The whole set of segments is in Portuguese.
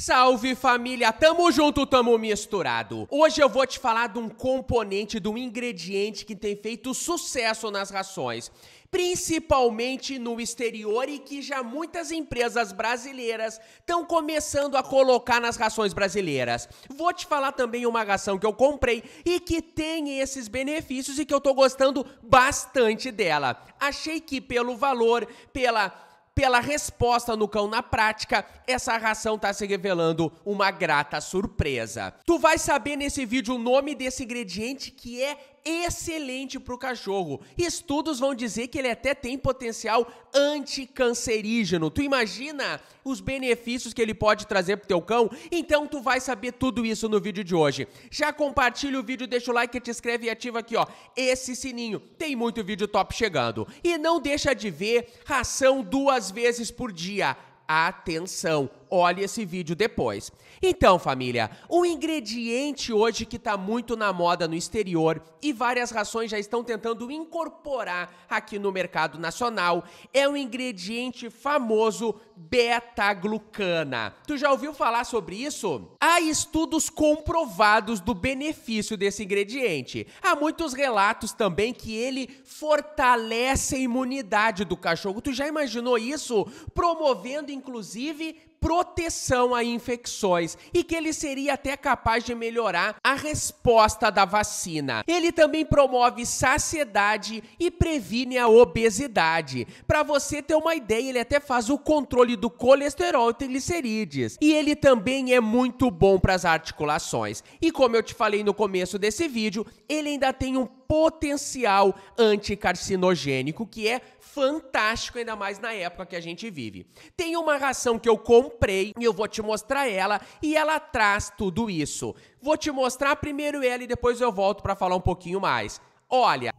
Salve família, tamo junto, tamo misturado. Hoje eu vou te falar de um componente, de um ingrediente que tem feito sucesso nas rações, principalmente no exterior e que já muitas empresas brasileiras estão começando a colocar nas rações brasileiras. Vou te falar também uma ração que eu comprei e que tem esses benefícios e que eu tô gostando bastante dela. Achei que pelo valor, pela pela resposta no cão na prática, essa ração está se revelando uma grata surpresa. Tu vai saber nesse vídeo o nome desse ingrediente que é excelente para o cachorro. Estudos vão dizer que ele até tem potencial anticancerígeno. Tu imagina os benefícios que ele pode trazer o teu cão? Então tu vai saber tudo isso no vídeo de hoje. Já compartilha o vídeo, deixa o like, te inscreve e ativa aqui, ó, esse sininho. Tem muito vídeo top chegando. E não deixa de ver ração duas vezes por dia atenção olhe esse vídeo depois. Então, família, um ingrediente hoje que está muito na moda no exterior e várias rações já estão tentando incorporar aqui no mercado nacional é um ingrediente famoso beta-glucana. Tu já ouviu falar sobre isso? Há estudos comprovados do benefício desse ingrediente. Há muitos relatos também que ele fortalece a imunidade do cachorro. Tu já imaginou isso? Promovendo inclusive proteção a infecções e que ele seria até capaz de melhorar a resposta da vacina. Ele também promove saciedade e previne a obesidade. Para você ter uma ideia, ele até faz o controle do colesterol e triglicerídeos. E ele também é muito bom para as articulações. E como eu te falei no começo desse vídeo, ele ainda tem um potencial anticarcinogênico que é fantástico, ainda mais na época que a gente vive. Tem uma ração que eu comprei e eu vou te mostrar ela e ela traz tudo isso. Vou te mostrar primeiro ela e depois eu volto para falar um pouquinho mais. Olha,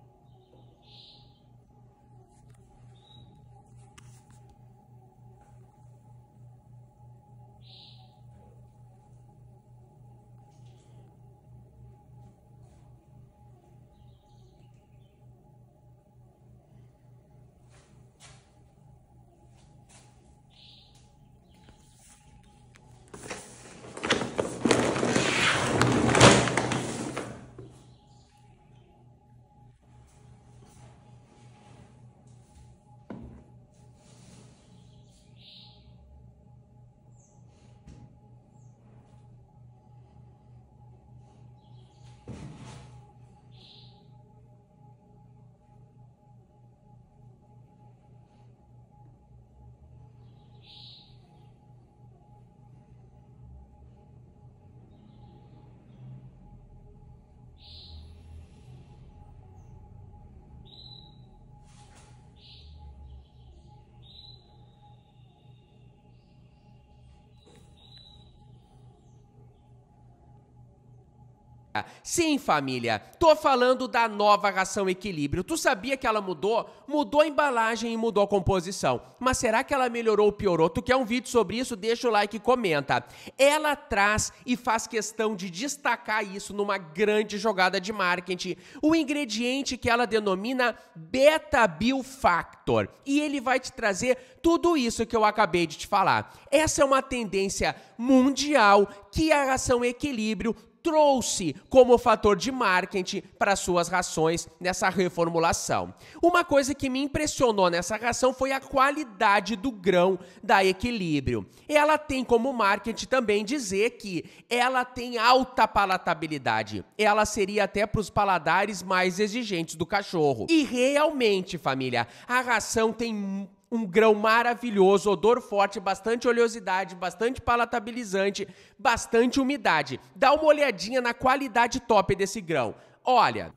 Sim, família, tô falando da nova ração Equilíbrio. Tu sabia que ela mudou? Mudou a embalagem e mudou a composição. Mas será que ela melhorou ou piorou? Tu quer um vídeo sobre isso? Deixa o like e comenta. Ela traz e faz questão de destacar isso numa grande jogada de marketing. O ingrediente que ela denomina Beta Bio Factor. E ele vai te trazer tudo isso que eu acabei de te falar. Essa é uma tendência mundial que é a ração Equilíbrio trouxe como fator de marketing para suas rações nessa reformulação. Uma coisa que me impressionou nessa ração foi a qualidade do grão da Equilíbrio. Ela tem como marketing também dizer que ela tem alta palatabilidade. Ela seria até para os paladares mais exigentes do cachorro. E realmente, família, a ração tem um grão maravilhoso, odor forte, bastante oleosidade, bastante palatabilizante, bastante umidade. Dá uma olhadinha na qualidade top desse grão. Olha,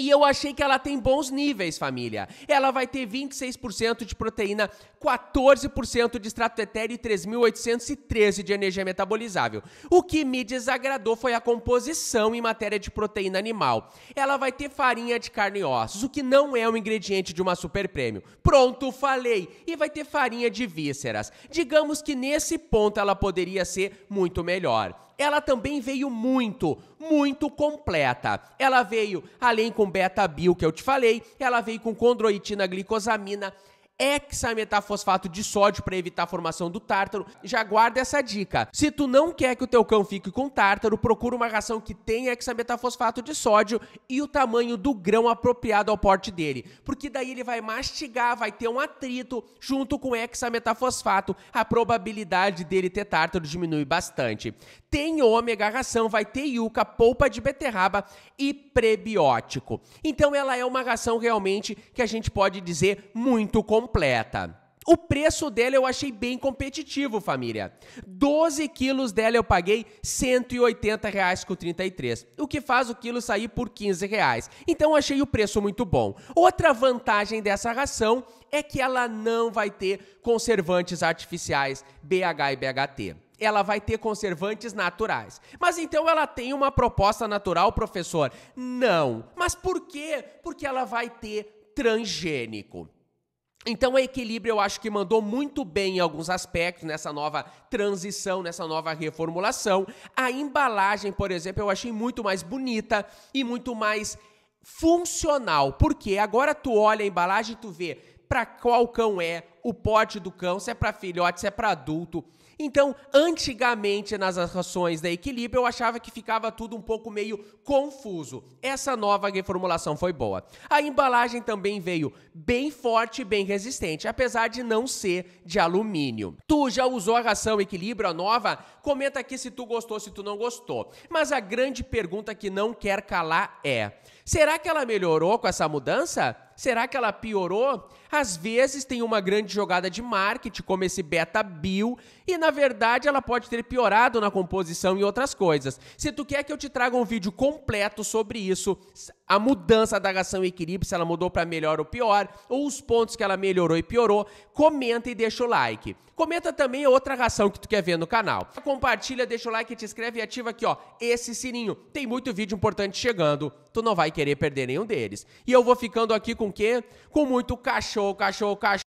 E eu achei que ela tem bons níveis, família. Ela vai ter 26% de proteína, 14% de extrato etéreo e 3.813 de energia metabolizável. O que me desagradou foi a composição em matéria de proteína animal. Ela vai ter farinha de carne e ossos, o que não é um ingrediente de uma super prêmio. Pronto, falei! E vai ter farinha de vísceras. Digamos que nesse ponto ela poderia ser muito melhor ela também veio muito, muito completa. Ela veio além com beta bio que eu te falei, ela veio com condroitina glicosamina, hexametafosfato é de sódio para evitar a formação do tártaro. Já guarda essa dica. Se tu não quer que o teu cão fique com tártaro, procura uma ração que tenha hexametafosfato de sódio e o tamanho do grão apropriado ao porte dele, porque daí ele vai mastigar, vai ter um atrito junto com hexametafosfato, é a probabilidade dele ter tártaro diminui bastante. Tem ômega, ração vai ter yuca, polpa de beterraba e prebiótico. Então ela é uma ração realmente que a gente pode dizer muito comum completa. O preço dela eu achei bem competitivo, família. 12 quilos dela eu paguei R$ 180,33, o que faz o quilo sair por R$ 15,00. reais. Então achei o preço muito bom. Outra vantagem dessa ração é que ela não vai ter conservantes artificiais BH e BHT ela vai ter conservantes naturais. Mas então ela tem uma proposta natural, professor? Não. Mas por quê? Porque ela vai ter transgênico. Então a Equilíbrio eu acho que mandou muito bem em alguns aspectos nessa nova transição, nessa nova reformulação. A embalagem, por exemplo, eu achei muito mais bonita e muito mais funcional, porque agora tu olha a embalagem e tu vê para qual cão é, o porte do cão, se é para filhote, se é para adulto. Então, antigamente nas ações da Equilíbrio, eu achava que ficava tudo um pouco meio confuso. Essa nova reformulação foi boa. A embalagem também veio bem forte e bem resistente, apesar de não ser de alumínio. Tu já usou a ração Equilíbrio, a nova? Comenta aqui se tu gostou, se tu não gostou. Mas a grande pergunta que não quer calar é: será que ela melhorou com essa mudança? Será que ela piorou? Às vezes tem uma grande grande jogada de marketing, como esse beta bill, e na verdade ela pode ter piorado na composição e outras coisas. Se tu quer que eu te traga um vídeo completo sobre isso, a mudança da gação equilíbrio, se ela mudou para melhor ou pior, ou os pontos que ela melhorou e piorou, comenta e deixa o like. Comenta também outra ração que tu quer ver no canal. Compartilha, deixa o like, te inscreve e ativa aqui, ó, esse sininho. Tem muito vídeo importante chegando, tu não vai querer perder nenhum deles. E eu vou ficando aqui com o quê? Com muito cachorro, cachorro, cachorro.